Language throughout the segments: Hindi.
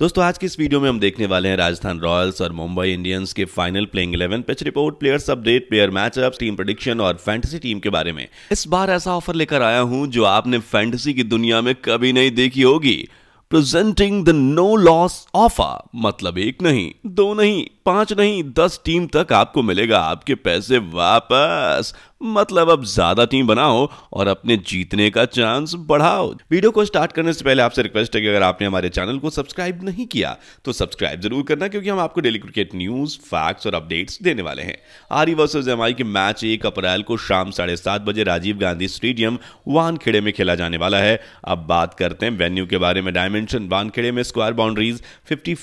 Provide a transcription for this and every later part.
दोस्तों आज की इस वीडियो में हम देखने वाले हैं राजस्थान रॉयल्स और मुंबई इंडियंस के final playing 11 pitch report players update player matchup team prediction और फैंटेसी टीम के बारे में इस बार ऐसा ऑफर लेकर आया हूं जो आपने फैंटेसी की दुनिया में कभी नहीं देखी होगी presenting the no loss offer मतलब एक नहीं दो नहीं पांच नहीं दस टीम तक आपको मिलेगा आपके पैसे वापस मतलब अब ज्यादा टीम बनाओ और अपने जीतने का चांस बढ़ाओ वीडियो को स्टार्ट करने से पहले आपसे रिक्वेस्ट है कि अगर आपने हमारे चैनल को सब्सक्राइब नहीं किया तो सब्सक्राइब जरूर करना क्योंकि हम आपको डेली क्रिकेट न्यूज फैक्ट्स और अपडेट्स देने वाले हैं आरी वर्सेज एम के मैच एक अप्रैल को शाम साढ़े बजे राजीव गांधी स्टेडियम वानखेड़े में खेला जाने वाला है अब बात करते हैं वेन्यू के बारे में डायमेंशन वानखेड़े में स्क्वायर बाउंड्रीज फिफ्टी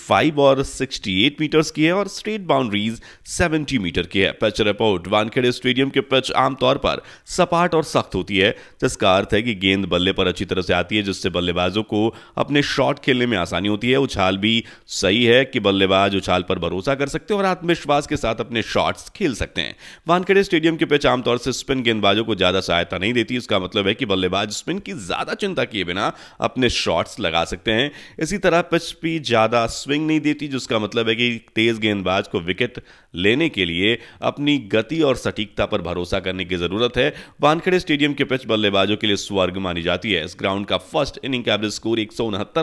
और सिक्सटी मीटर्स की है और स्टेट बाउंड्रीज 70 मीटर की है पिच रिपोर्ट वानखेड़े स्टेडियम की पिच आमतौर पर सपाट और सख्त होती है जिसका अर्थ है कि गेंद बल्ले पर अच्छी तरह से आती है जिससे बल्लेबाजों को अपने शॉट खेलने में आसानी होती है उछाल भी सही है कि बल्लेबाज उछाल पर भरोसा कर सकते हैं और आत्मविश्वास के साथ अपने शॉट्स खेल सकते हैं वानखेड़े स्टेडियम के पिच आमतौर से स्पिन गेंदबाजों को ज्यादा सहायता नहीं देती इसका मतलब है कि बल्लेबाज स्पिन की ज्यादा चिंता किए बिना अपने शॉट्स लगा सकते हैं इसी तरह पिच भी ज्यादा स्विंग नहीं देती जिसका मतलब है कि तेज गेंद गेंदबाज को विकेट लेने के लिए अपनी गति और सटीकता पर भरोसा करने की जरूरत है वानखेड़े स्टेडियम के पिच बल्लेबाजों के लिए स्वर्ग मानी जाती है इस ग्राउंड का फर्स्ट इनिंग का एवरेज स्कोर एक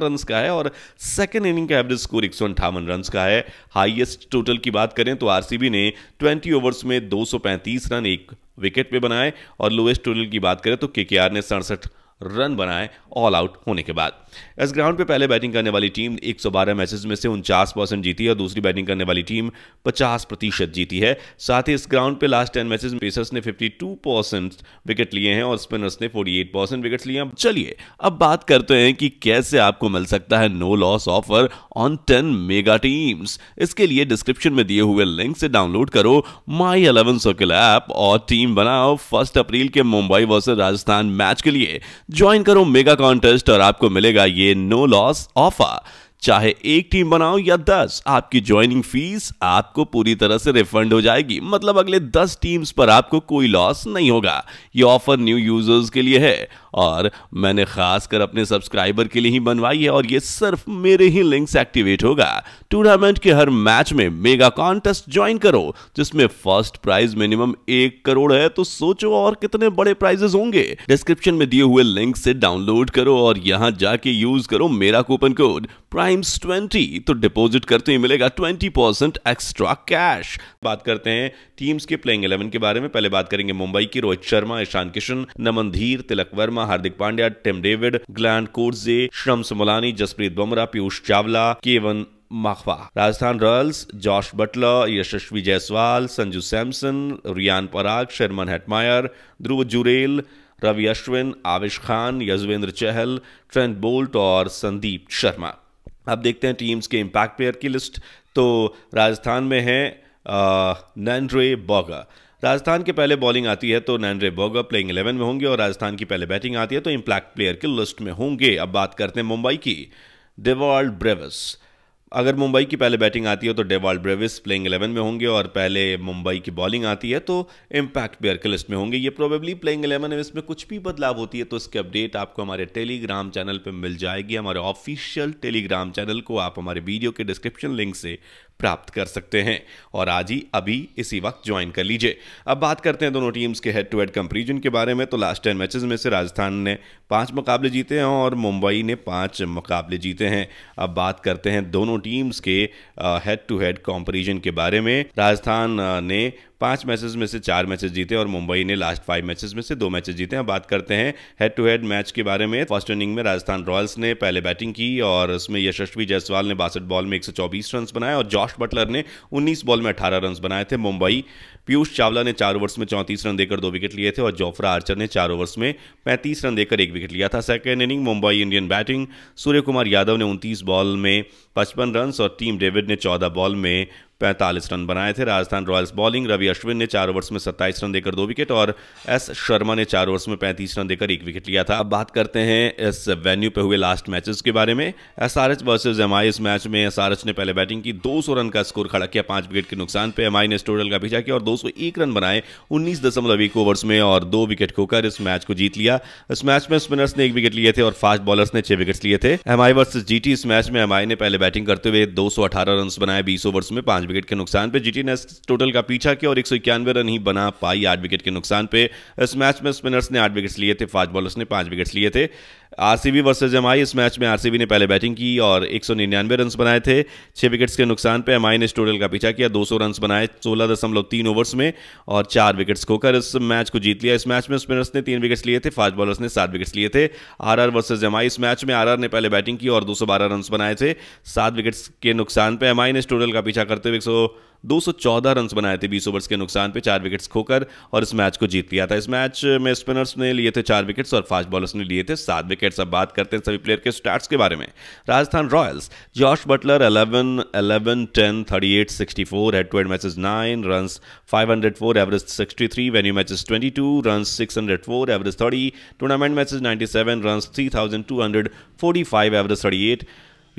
रन का है और सेकेंड इनिंग का एवरेज स्कोर एक रन का है हाइएस्ट टोटल की बात करें तो आरसीबी ने ट्वेंटी ओवर्स में 235 रन एक विकेट पे बनाए और लोएस्ट टोटल की बात करें तो केकेआर ने सड़सठ रन बनाए ऑल आउट होने के बाद इस ग्राउंड पे पहले बैटिंग करने वाली टीम 112 सौ मैचेस में से उनचास परसेंट जीती है और दूसरी बैटिंग करने वाली टीम 50 प्रतिशत जीती है साथ ही इस ग्राउंड पे लास्ट 10 मैचेस में पेसर्स ने 52 परसेंट विकेट लिए हैं और स्पिनर्स ने 48 परसेंट विकेट लिए हैं चलिए अब बात करते हैं कि कैसे आपको मिल सकता है no loss offer on ten mega teams इसके लिए डिस्क्रिप्शन में दिए हुए लिंक से डाउनलोड करो माई अलेवन सर्किल ऐप और टीम बनाओ फर्स्ट अप्रैल के मुंबई वर्सेज राजस्थान मैच के लिए ज्वाइन करो मेगा कॉन्टेस्ट और आपको मिलेगा ये नो लॉस ऑफर चाहे एक टीम बनाओ या दस आपकी ज्वाइनिंग फीस आपको पूरी तरह से रिफंड हो जाएगी मतलब अगले दस टीम्स पर आपको कोई लॉस नहीं होगा ये ऑफर न्यू यूजर्स के लिए है और मैंने खासकर अपने सब्सक्राइबर के लिए ही बनवाई है और ये सिर्फ मेरे ही लिंक से एक्टिवेट होगा टूर्नामेंट के हर मैच में मेगा कॉन्टेस्ट ज्वाइन करो जिसमें फर्स्ट प्राइज मिनिमम एक करोड़ है तो सोचो और कितने बड़े प्राइजेस होंगे डिस्क्रिप्शन में दिए हुए लिंक से डाउनलोड करो और यहाँ जाके यूज करो मेरा कूपन कोड प्राइम्स ट्वेंटी तो डिपोजिट करते ही मिलेगा ट्वेंटी परसेंट एक्स्ट्रा कैश बात करते हैं टीम्स के प्लेइंग इलेवन के बारे में पहले बात करेंगे मुंबई की Rohit Sharma Ishan Kishan Naman Dhir Tilak Varma Sharma Hardik Pandya Tim David Gerald Coetzee श्रम Mulani Jasprit Bumrah Piyush Chawla Kwena Maphaka Rajasthan Royals Jos Buttler Yashasvi Jaiswal Sanju Samson Riyan Parag Shimron Hetmyer Dhruv Jurel Ravi Ashwin Avesh Khan Yuzvendra Chahal Trent Boult और संदीप शर्मा अब देखते हैं टीम्स के इंपैक्ट प्लेयर की लिस्ट तो राजस्थान में है नैंड्रे बॉगर राजस्थान के पहले बॉलिंग आती है तो नैनरे बोगा प्लेइंग इलेवन में होंगे और राजस्थान की पहले बैटिंग आती है तो इम्पैक्ट प्लेयर की लिस्ट में होंगे अब बात करते हैं मुंबई की देवाल्ड ब्रेविस अगर मुंबई की पहले बैटिंग आती है तो डेवाल ब्रेविस प्लेइंग इलेवन में होंगे और पहले मुंबई की बॉलिंग आती है तो इम्पैक्ट प्लेयर के लिस्ट में होंगे ये प्रोबेबली प्लेइंग इलेवन में इसमें कुछ भी बदलाव होती है तो इसकी अपडेट आपको हमारे टेलीग्राम चैनल पर मिल जाएगी हमारे ऑफिशियल टेलीग्राम चैनल को आप हमारे वीडियो के डिस्क्रिप्शन लिंक से प्राप्त कर सकते हैं और आज ही अभी इसी वक्त ज्वाइन कर लीजिए अब बात करते हैं दोनों टीम्स के हेड टू हेड कंपेरिजन के बारे में तो लास्ट टेन मैचेस में से राजस्थान ने पांच मुकाबले जीते हैं और मुंबई ने पांच मुकाबले जीते हैं अब बात करते हैं दोनों टीम्स के हेड टू हेड कंपेरिजन के बारे में राजस्थान ने पांच मैचेस में से चार मैचेस जीते और मुंबई ने लास्ट फाइव मैचेस में से दो मैचेस जीते हैं बात करते हैं हेड टू हेड मैच के बारे में फर्स्ट इनिंग में राजस्थान रॉयल्स ने पहले बैटिंग की और उसमें यशस्वी जायसवाल ने बासठ बॉल में एक रन बनाए और जॉश बटलर ने उन्नीस बॉल में अठारह रन बनाए थे मुंबई पीयूष चावला ने चार ओवर्स में चौंतीस रन देकर दो विकेट लिए थे और जोफ्रा आर्चर ने चार ओवर्स में पैंतीस रन देकर एक विकेट लिया था second inning Mumbai Indian batting Surya Kumar Yadav ने उनतीस बॉल में पचपन रन और टीम डेविड ने चौदह बॉल में पैंतालीस रन बनाए थे राजस्थान रॉयल्स बॉलिंग रवि अश्विन ने चार ओवर्स में सत्ताईस रन देकर दो विकेट और एस शर्मा ने चार ओवर्स में पैंतीस रन देकर एक विकेट लिया था अब बात करते हैं इस वेन्यू पे हुए लास्ट मैचेस के बारे में S R H versus M इस मैच में एस आर एच ने पहले बैटिंग की सौ रन का स्कोर खड़ा किया पांच विकेट के नुकसान पर एम ने स्टोडल का पीछा किया और एक रन बनाए उन्नीस दशमलव एक ओवर्स में और दो विकेट खोकर इस मैच को जीत लिया इस मैच में स्पिनर्स ने एक विकेट लिए थे और फास्ट बॉलर्स ने छह विकेट लिए थे एम वर्सेज जीटी इस मैच में एम ने पहले बैटिंग करते हुए दो रन बनाए बीस ओवर्स में पांच विकेट के नुकसान पे जीटी ने टोटल का पीछा किया और एक रन ही बना पाई आठ विकेट के नुकसान पे इस मैच में स्पिनर्स ने आठ विकेट्स लिए थे फास्ट बॉलर्स ने पांच विकेट्स लिए थे आरसीबी वर्सेज एमआई इस मैच में आरसीबी ने पहले बैटिंग की और निन्यानवे रन बनाए थे छः विकेट्स के नुकसान पे एमआई ने स्टोरल का पीछा किया 200 रन बनाए सोलह दशमलव तीन ओवर्स में और चार विकेट्स खोकर इस मैच को जीत लिया इस मैच में स्पिनर्स ने तीन विकेट्स लिए थे फास्ट बॉलर्स ने सात विकेट्स लिए थे आर आर वर्सेज एमआई इस मैच में आर ने पहले बैटिंग की और दो सौ रन बनाए थे सात विकेट्स के नुकसान पर एमआई ने स्टोरल का पीछा करते हुए एक 214 रन बनाए थे 20 ओवर्स के नुकसान पे चार विकेट्स खोकर और इस मैच को जीत लिया था इस मैच में स्पिनर्स ने लिए थे चार विकेट्स और फास्ट बॉलर्स ने लिए थे सात विकेट्स अब बात करते हैं सभी प्लेयर के स्टार्ट के बारे में राजस्थान रॉयल्स जॉर्श Buttler eleven eleven ten thirty eight sixty four head to head matches nine run five hundred four average sixty three venue matches twenty two run six hundred four average thirty tournament matches ninety seven run three thousand two hundred forty five average thirty eight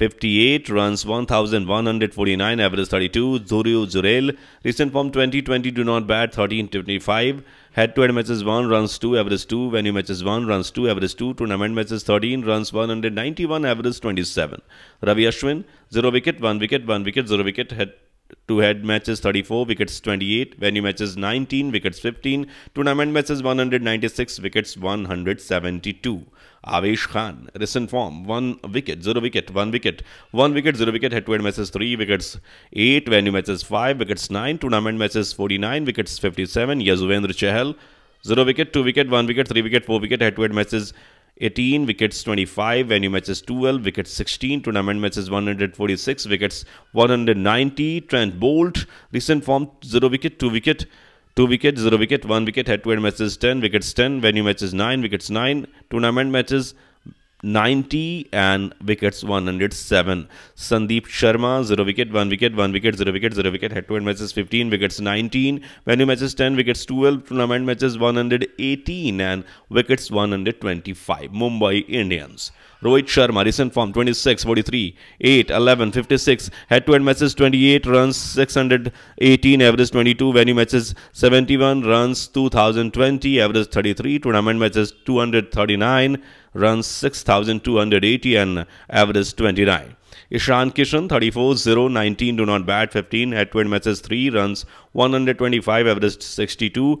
58 runs, 1,149, average 32. Zuriu Zurel, recent form 2020, do not bat, 1325. Head to head matches 1, runs 2, average 2. Venue matches 1, runs 2, average 2. Tournament matches 13, runs 191, average 27. Ravi Ashwin, 0 wicket, 1 wicket, 1 wicket, 0 wicket, head Two head matches 34, wickets 28, venue matches 19, wickets 15, tournament matches 196, wickets 172. Avesh Khan, recent form, 1 wicket, 0 wicket, 1 wicket, 1 wicket, 0 wicket, head to head matches 3 wickets, 8 venue matches 5 wickets, 9 tournament matches 49, wickets 57. Yazuvendra Chahal, 0 wicket, 2 wicket, 1 wicket, 3 wicket, 4 wicket, head to head matches 18 wickets 25 venue matches 12 wickets 16 tournament matches 146 wickets 190 trent bolt recent form 0 wicket 2 wicket 2 wicket 0 wicket 1 wicket head to head matches 10 wickets 10 venue matches 9 wickets 9 tournament matches 90 and wickets 107. Sandeep Sharma 0 wicket 1 wicket 1 wicket 0 wicket 0 wicket head to head matches 15 wickets 19 venue matches 10 wickets 12 tournament matches 118 and wickets 125 Mumbai Indians Rohit Sharma, recent form 26, 43, 8, 11, 56. Head to head matches 28 runs, 618, average 22. Venue matches 71 runs, 2020, average 33. Tournament matches 239 runs, 6280, and average 29. Ishan Kishan 34 0 19 do not bat 15 head to head matches 3 runs 125 average 62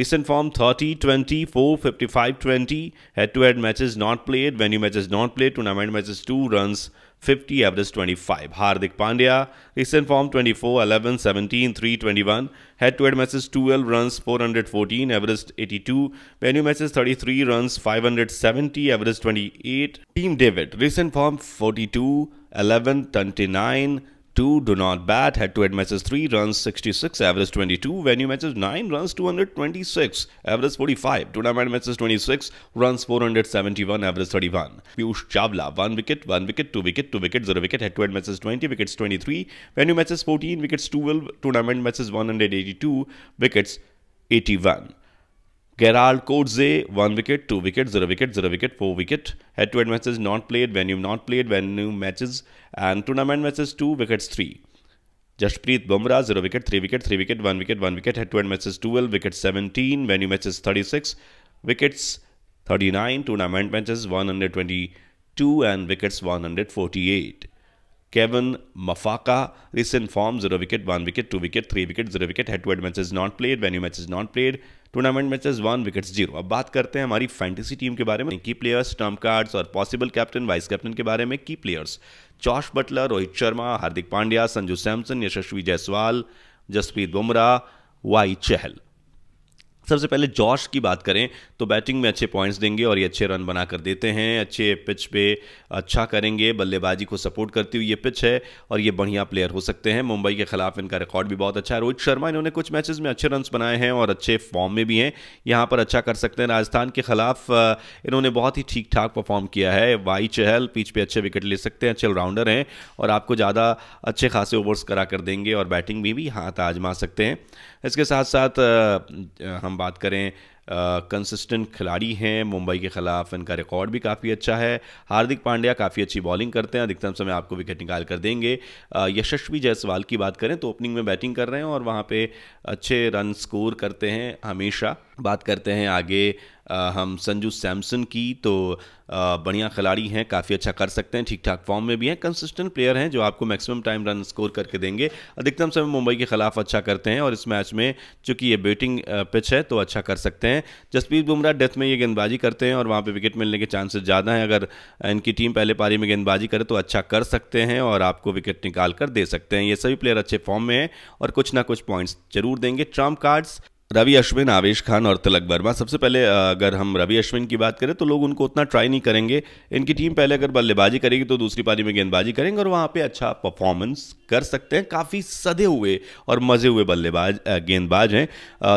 Recent form 30, 20, 4, 55, 20. Head to head matches not played, venue matches not played, tournament matches 2 runs, 50, average 25. Hardik Pandya, recent form 24, 11, 17, 3, 21. Head to head matches 12 runs, 414, average 82. Venue matches 33 runs, 570, average 28. Team David, recent form 42, 11, 29. 2 do not bat, Head 2 hit matches 3 runs 66, average 22, venue matches 9 runs 226, average 45, tournament matches 26, runs 471, average 31. Piyush Chavla 1 wicket, 1 wicket, 2 wicket, 2 wicket, 0 wicket, Head 2 hit matches 20, wickets 23, venue matches 14, wickets 12, tournament matches 182, wickets 81. Gerald Coetzee, 1 wicket, 2 wicket, 0 wicket, 0 wicket, 4 wicket. Head to head matches not played, venue not played, venue matches and tournament matches 2 wickets 3. Jasprit Bumrah, 0 wicket, 3 wicket, 3 wicket, 1 wicket, 1 wicket. Head to head matches 12, wickets 17, venue matches 36, wickets 39, tournament matches 122 and wickets 148. Kevin Mafaka, recent form, 0 wicket, 1 wicket, 2 wicket, 3 wicket, 0 wicket, head to head matches not played, venue matches not played, tournament matches one wicket zero अब बात करते हैं हमारी फैंटेसी टीम के बारे में की प्लेयर्स ट्रम्प कार्ड्स और पॉसिबल कैप्टन वाइस कैप्टन के बारे में की players Jos Buttler Rohit Sharma Hardik Pandya Sanju Samson Yashasvi Jaiswal Jasprit Bumrah Y Chahal सबसे पहले जॉश की बात करें तो बैटिंग में अच्छे पॉइंट्स देंगे और ये अच्छे रन बना कर देते हैं अच्छे पिच पे अच्छा करेंगे बल्लेबाजी को सपोर्ट करती हुई ये पिच है और ये बढ़िया प्लेयर हो सकते हैं मुंबई के खिलाफ इनका रिकॉर्ड भी बहुत अच्छा है रोहित शर्मा इन्होंने कुछ मैचेस में अच्छे रन बनाए हैं और अच्छे फॉर्म में भी हैं यहाँ पर अच्छा कर सकते हैं राजस्थान के खिलाफ इन्होंने बहुत ही ठीक ठाक परफॉर्म किया है वाई चहल पीच पे अच्छे विकेट ले सकते हैं अच्छे ऑलराउंडर हैं और आपको ज़्यादा अच्छे खासे ओवर्स करा कर देंगे और बैटिंग में भी हाथ आजमा सकते हैं इसके साथ साथ हम हम बात करें कंसिस्टेंट खिलाड़ी हैं मुंबई के खिलाफ इनका रिकॉर्ड भी काफ़ी अच्छा है हार्दिक पांड्या काफ़ी अच्छी बॉलिंग करते हैं अधिकतम समय आपको विकेट निकाल कर देंगे यशस्वी जायसवाल की बात करें तो ओपनिंग में बैटिंग कर रहे हैं और वहाँ पे अच्छे रन स्कोर करते हैं हमेशा बात करते हैं आगे हम संजू सैमसन की तो बढ़िया खिलाड़ी हैं काफ़ी अच्छा कर सकते हैं ठीक ठाक फॉर्म में भी हैं कंसिस्टेंट प्लेयर हैं जो आपको मैक्सिमम टाइम रन स्कोर करके देंगे अधिकतम समय मुंबई के खिलाफ अच्छा करते हैं और इस मैच में चूंकि ये बैटिंग पिच है तो अच्छा कर सकते हैं जसप्रीत बुमराह डेथ में ये गेंदबाजी करते हैं और वहाँ पर विकेट मिलने के चांसेस ज़्यादा हैं अगर इनकी टीम पहले पारी में गेंदबाजी करे तो अच्छा कर सकते हैं और आपको विकेट निकाल कर दे सकते हैं ये सभी प्लेयर अच्छे फॉर्म में हैं और कुछ ना कुछ पॉइंट्स जरूर देंगे ट्रम्प कार्ड्स रवि अश्विन आवेश खान और तिलक वर्मा सबसे पहले अगर हम रवि अश्विन की बात करें तो लोग उनको उतना ट्राई नहीं करेंगे इनकी टीम पहले अगर बल्लेबाजी करेगी तो दूसरी पारी में गेंदबाजी करेंगे और वहाँ पे अच्छा परफॉर्मेंस कर सकते हैं काफ़ी सदे हुए और मज़े हुए बल्लेबाज गेंदबाज हैं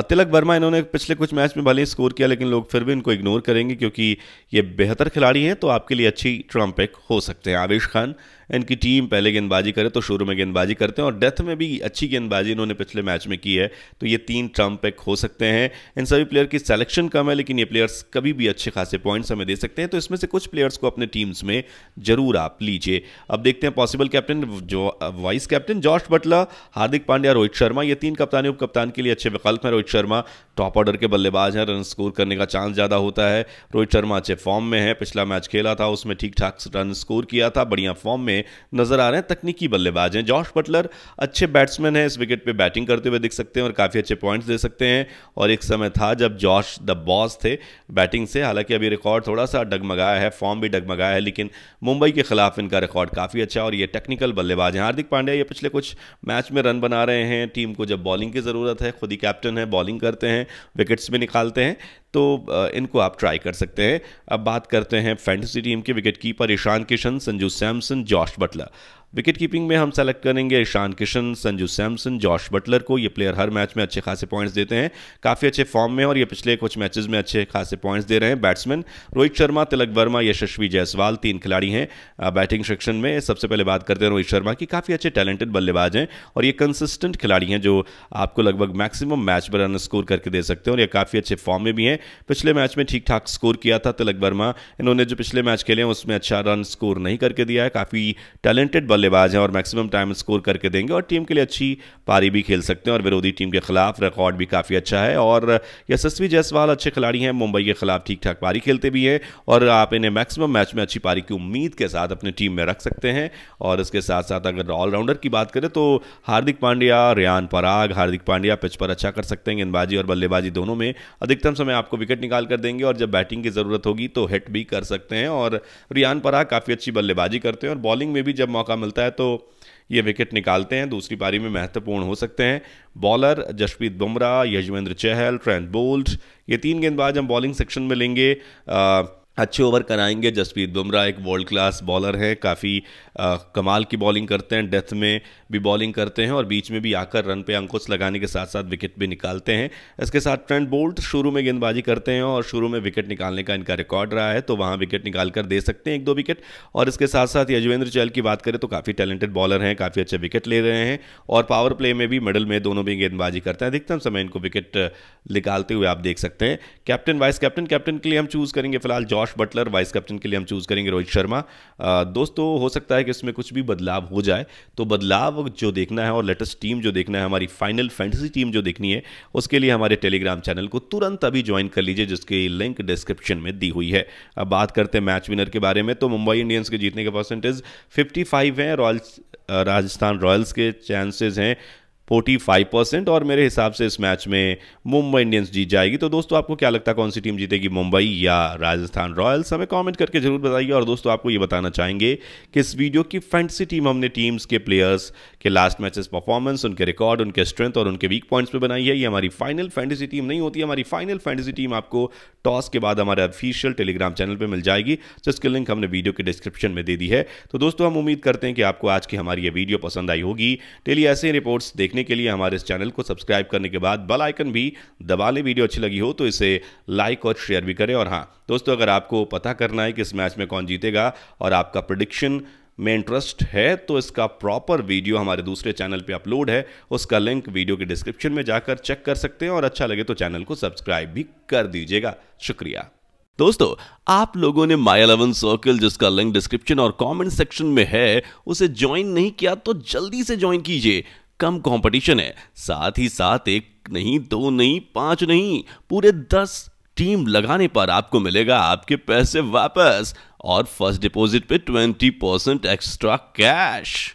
तिलक वर्मा इन्होंने पिछले कुछ मैच में भले ही स्कोर किया लेकिन लोग फिर भी इनको इग्नोर करेंगे क्योंकि ये बेहतर खिलाड़ी हैं तो आपके लिए अच्छी ट्रम्पेक हो सकते हैं आवेश खान इनकी टीम पहले गेंदबाजी करे तो शुरू में गेंदबाजी करते हैं और डेथ में भी अच्छी गेंदबाजी इन्होंने पिछले मैच में की है तो ये तीन ट्रम्प पैक हो सकते हैं इन सभी प्लेयर की सेलेक्शन कम है लेकिन ये प्लेयर्स कभी भी अच्छे खासे पॉइंट्स हमें दे सकते हैं तो इसमें से कुछ प्लेयर्स को अपने टीम्स में जरूर आप लीजिए अब देखते हैं पॉसिबल कैप्टन जो vice captain George Buttler Hardik Pandya Rohit Sharma ये तीन कप्तानी उप कप्तान के लिए अच्छे विकल्प हैं रोहित शर्मा टॉप ऑर्डर के बल्लेबाज हैं रन स्कोर करने का चांस ज़्यादा होता है रोहित शर्मा अच्छे फॉर्म में है पिछला मैच खेला था उसमें ठीक ठाक रन स्कोर किया था बढ़िया फॉर्म में नजर आ रहे हैं तकनीकी बल्लेबाज हैं जॉश बटलर अच्छे बैट्समैन हैं इस विकेट पे बैटिंग करते हुए दिख सकते हैं और काफ़ी अच्छे पॉइंट्स दे सकते हैं और एक समय था जब जॉश द बॉस थे बैटिंग से हालांकि अभी रिकॉर्ड थोड़ा सा डगमगाया है फॉर्म भी डगमगाया है लेकिन मुंबई के खिलाफ इनका रिकॉर्ड काफ़ी अच्छा और ये टेक्निकल बल्लेबाज हैं हार्दिक पांड्या ये पिछले कुछ मैच में रन बना रहे हैं टीम को जब बॉलिंग की ज़रूरत है खुद ही कैप्टन है बॉलिंग करते हैं विकेट्स भी निकालते हैं तो इनको आप ट्राई कर सकते हैं अब बात करते हैं फैंटेसी टीम के विकेट कीपर ईशान किशन संजू सैमसन जॉर्श बटलर विकेट कीपिंग में हम सेलेक्ट करेंगे ईशान किशन संजू सैमसन जॉश बटलर को ये प्लेयर हर मैच में अच्छे खासे पॉइंट्स देते हैं काफ़ी अच्छे फॉर्म में और ये पिछले कुछ मैचेस में अच्छे खासे पॉइंट्स दे रहे हैं बैट्समैन रोहित शर्मा तिलक वर्मा यशस्वी जायसवाल तीन खिलाड़ी हैं बैटिंग सेक्शन में सबसे पहले बात करते हैं रोहित शर्मा की काफ़ी अच्छे टैलेंटेड बल्लेबाज हैं और ये कंसिस्टेंट खिलाड़ी हैं जो आपको लगभग मैक्सिमम मैच पर रन स्कोर करके दे सकते हैं और ये काफ़ी अच्छे फॉर्म में भी हैं पिछले मैच में ठीक ठाक स्कोर किया था तिलक वर्मा इन्होंने जो पिछले मैच खेले हैं उसमें अच्छा रन स्कोर नहीं करके दिया है काफ़ी टैलेंटेड बल्ले बल्लेबाज हैं और मैक्सिमम टाइम स्कोर करके देंगे और टीम के लिए अच्छी पारी भी खेल सकते हैं और विरोधी टीम के खिलाफ रिकॉर्ड भी काफ़ी अच्छा है और यशस्वी जायसवाल अच्छे खिलाड़ी हैं मुंबई के खिलाफ ठीक ठाक पारी खेलते भी हैं और आप इन्हें मैक्सिमम मैच में अच्छी पारी की उम्मीद के साथ अपनी टीम में रख सकते हैं और इसके साथ साथ अगर ऑलराउंडर की बात करें तो हार्दिक पांड्या रियान पराग हार्दिक पांड्या पिच पर अच्छा कर सकते हैं गेंदबाजी और बल्लेबाजी दोनों में अधिकतम समय आपको विकेट निकाल कर देंगे और जब बैटिंग की ज़रूरत होगी तो हिट भी कर सकते हैं और रियान पराग काफ़ी अच्छी बल्लेबाजी करते हैं और बॉलिंग में भी जब मौका मिलता मिलता है तो ये विकेट निकालते हैं दूसरी पारी में महत्वपूर्ण हो सकते हैं bowler Jasprit Bumrah Yuzvendra Chahal Trent Boult ये तीन गेंदबाज हम बॉलिंग सेक्शन में लेंगे आ, अच्छे ओवर कराएंगे जसप्रीत बुमराह एक वर्ल्ड क्लास बॉलर हैं काफ़ी कमाल की बॉलिंग करते हैं डेथ में भी बॉलिंग करते हैं और बीच में भी आकर रन पे अंकुश लगाने के साथ साथ विकेट भी निकालते हैं इसके साथ ट्रेंड बोल्ट शुरू में गेंदबाजी करते हैं और शुरू में विकेट निकालने का इनका रिकॉर्ड रहा है तो वहाँ विकेट निकाल कर दे सकते हैं एक दो विकेट और इसके साथ साथ यजवेंद्र चहल की बात करें तो काफ़ी टैलेंटेड बॉलर हैं काफ़ी अच्छे विकेट ले रहे हैं और पावर प्ले में भी मिडल में दोनों भी गेंदबाजी करते हैं अधिकतम समय इनको विकेट निकालते हुए आप देख सकते हैं कैप्टन वाइस कैप्टन कैप्टन के लिए हम चूज़ करेंगे फिलहाल George Jos Buttler vice captain के लिए हम चूज़ करेंगे रोहित शर्मा दोस्तों हो सकता है कि इसमें कुछ भी बदलाव हो जाए तो बदलाव जो देखना है और लेटेस्ट टीम जो देखना है हमारी फाइनल फैंटेसी टीम जो देखनी है उसके लिए हमारे टेलीग्राम चैनल को तुरंत अभी ज्वाइन कर लीजिए जिसकी लिंक डिस्क्रिप्शन में दी हुई है अब बात करते हैं मैच विनर के बारे में तो मुंबई इंडियंस के जीतने के परसेंटेज फिफ्टी हैं रॉयल्स राजस्थान रॉयल्स के चांसेज हैं फोर्टी फाइव परसेंट और मेरे हिसाब से इस मैच में मुंबई इंडियंस जीत जाएगी तो दोस्तों आपको क्या लगता है कौन सी टीम जीतेगी मुंबई या राजस्थान रॉयल्स हमें कमेंट करके जरूर बताइए और दोस्तों आपको ये बताना चाहेंगे कि इस वीडियो की फैंटसी टीम हमने टीम्स के प्लेयर्स के लास्ट मैचेस परफॉर्मेंस उनके रिकॉर्ड उनके स्ट्रेंथ और उनके वीक पॉइंट्स पर बनाई है ये हमारी फाइनल फैंटेसी टीम नहीं होती हमारी फाइनल फैंटेसी टीम आपको टॉस के बाद हमारे ऑफिशियल टेलीग्राम चैनल पर मिल जाएगी जिसकी लिंक हमने वीडियो के डिस्क्रिप्शन में दे दी है तो दोस्तों हम उम्मीद करते हैं कि आपको आज की हमारी ये वीडियो पसंद आई होगी डेली ऐसे रिपोर्ट्स देख देखने के लिए हमारे इस चैनल को सब्सक्राइब करने के बाद बेल आइकन भी दबा लें वीडियो अच्छी लगी हो तो इसे लाइक और शेयर भी करें और हाँ दोस्तों अगर आपको पता करना है कि इस मैच में कौन जीतेगा और आपका प्रडिक्शन में इंटरेस्ट है तो इसका प्रॉपर वीडियो हमारे दूसरे चैनल पर अपलोड है उसका लिंक वीडियो के डिस्क्रिप्शन में जाकर चेक कर सकते हैं और अच्छा लगे तो चैनल को सब्सक्राइब भी कर दीजिएगा शुक्रिया दोस्तों आप लोगों ने माई अलेवन सर्कल जिसका लिंक डिस्क्रिप्शन और कमेंट सेक्शन में है उसे ज्वाइन नहीं किया तो जल्दी से ज्वाइन कीजिए कम कंपटीशन है साथ ही साथ एक नहीं दो नहीं पांच नहीं पूरे दस टीम लगाने पर आपको मिलेगा आपके पैसे वापस और फर्स्ट डिपॉजिट पे ट्वेंटी परसेंट एक्स्ट्रा कैश